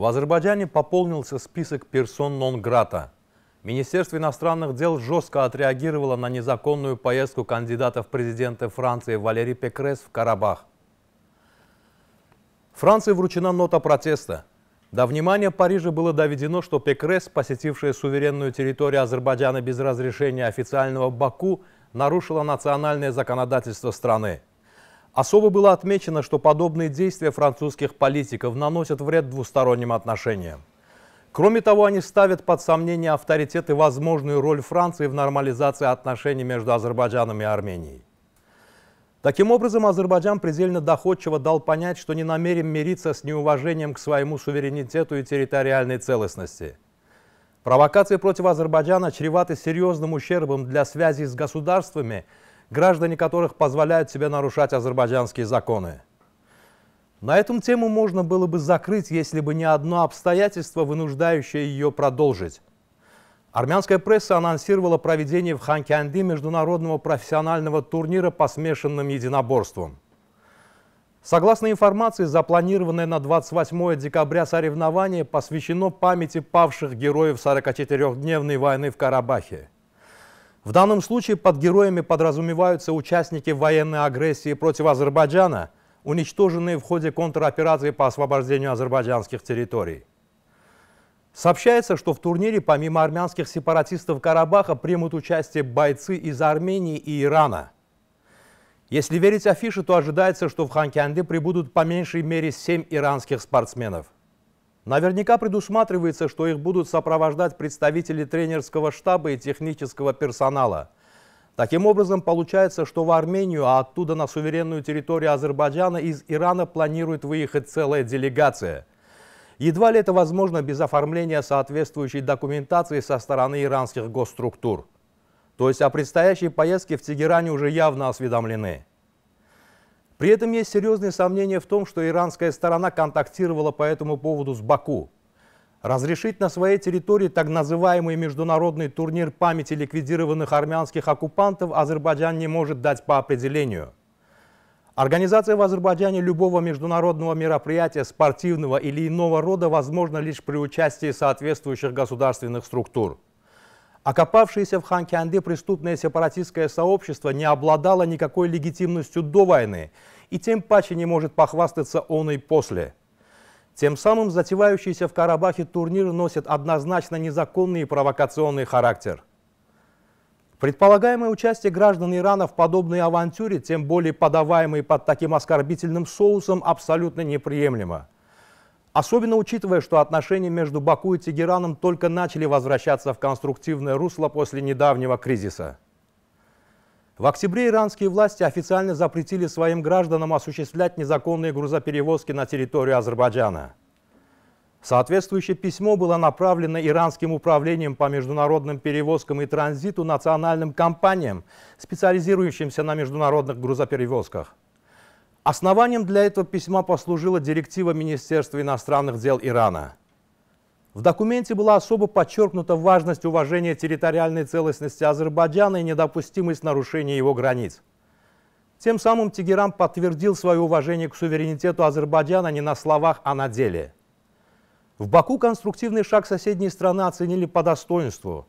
В Азербайджане пополнился список персон нон-грата. Министерство иностранных дел жестко отреагировало на незаконную поездку кандидата в президенты Франции Валерий Пекрес в Карабах. Франции вручена нота протеста. До внимания Парижа было доведено, что Пекрес, посетившая суверенную территорию Азербайджана без разрешения официального Баку, нарушила национальное законодательство страны. Особо было отмечено, что подобные действия французских политиков наносят вред двусторонним отношениям. Кроме того, они ставят под сомнение авторитет и возможную роль Франции в нормализации отношений между Азербайджаном и Арменией. Таким образом, Азербайджан предельно доходчиво дал понять, что не намерен мириться с неуважением к своему суверенитету и территориальной целостности. Провокации против Азербайджана чреваты серьезным ущербом для связей с государствами – граждане которых позволяют себе нарушать азербайджанские законы. На этом тему можно было бы закрыть, если бы не одно обстоятельство, вынуждающее ее продолжить. Армянская пресса анонсировала проведение в Ханкянди международного профессионального турнира по смешанным единоборствам. Согласно информации, запланированное на 28 декабря соревнование посвящено памяти павших героев 44-дневной войны в Карабахе. В данном случае под героями подразумеваются участники военной агрессии против Азербайджана, уничтоженные в ходе контроперации по освобождению азербайджанских территорий. Сообщается, что в турнире помимо армянских сепаратистов Карабаха примут участие бойцы из Армении и Ирана. Если верить афише, то ожидается, что в Ханкянде прибудут по меньшей мере 7 иранских спортсменов – Наверняка предусматривается, что их будут сопровождать представители тренерского штаба и технического персонала. Таким образом, получается, что в Армению, а оттуда на суверенную территорию Азербайджана из Ирана планирует выехать целая делегация. Едва ли это возможно без оформления соответствующей документации со стороны иранских госструктур. То есть о предстоящей поездке в Тегеране уже явно осведомлены. При этом есть серьезные сомнения в том, что иранская сторона контактировала по этому поводу с Баку. Разрешить на своей территории так называемый международный турнир памяти ликвидированных армянских оккупантов Азербайджан не может дать по определению. Организация в Азербайджане любого международного мероприятия спортивного или иного рода возможна лишь при участии соответствующих государственных структур. Окопавшееся в Ханкянде преступное сепаратистское сообщество не обладало никакой легитимностью до войны и тем паче не может похвастаться он и после. Тем самым затевающийся в Карабахе турнир носит однозначно незаконный и провокационный характер. Предполагаемое участие граждан Ирана в подобной авантюре, тем более подаваемой под таким оскорбительным соусом, абсолютно неприемлемо. Особенно учитывая, что отношения между Баку и Тегераном только начали возвращаться в конструктивное русло после недавнего кризиса. В октябре иранские власти официально запретили своим гражданам осуществлять незаконные грузоперевозки на территорию Азербайджана. Соответствующее письмо было направлено иранским управлением по международным перевозкам и транзиту национальным компаниям, специализирующимся на международных грузоперевозках. Основанием для этого письма послужила директива Министерства иностранных дел Ирана. В документе была особо подчеркнута важность уважения территориальной целостности Азербайджана и недопустимость нарушения его границ. Тем самым Тегеран подтвердил свое уважение к суверенитету Азербайджана а не на словах, а на деле. В Баку конструктивный шаг соседней страны оценили по достоинству.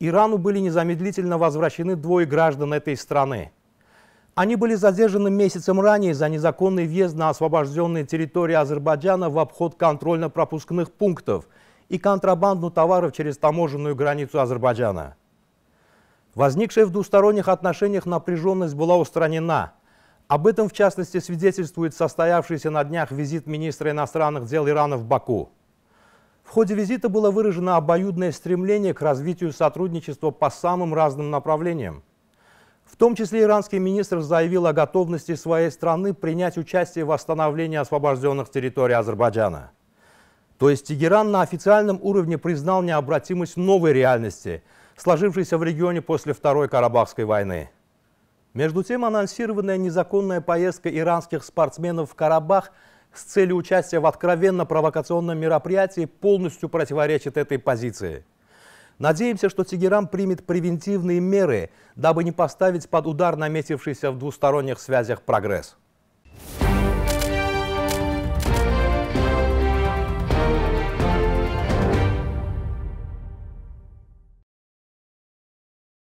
Ирану были незамедлительно возвращены двое граждан этой страны – они были задержаны месяцем ранее за незаконный въезд на освобожденные территории Азербайджана в обход контрольно-пропускных пунктов и контрабанду товаров через таможенную границу Азербайджана. Возникшая в двусторонних отношениях напряженность была устранена. Об этом, в частности, свидетельствует состоявшийся на днях визит министра иностранных дел Ирана в Баку. В ходе визита было выражено обоюдное стремление к развитию сотрудничества по самым разным направлениям – том числе иранский министр заявил о готовности своей страны принять участие в восстановлении освобожденных территорий Азербайджана. То есть Тегеран на официальном уровне признал необратимость новой реальности, сложившейся в регионе после Второй Карабахской войны. Между тем, анонсированная незаконная поездка иранских спортсменов в Карабах с целью участия в откровенно провокационном мероприятии полностью противоречит этой позиции – Надеемся, что Тегеран примет превентивные меры, дабы не поставить под удар наметившийся в двусторонних связях прогресс.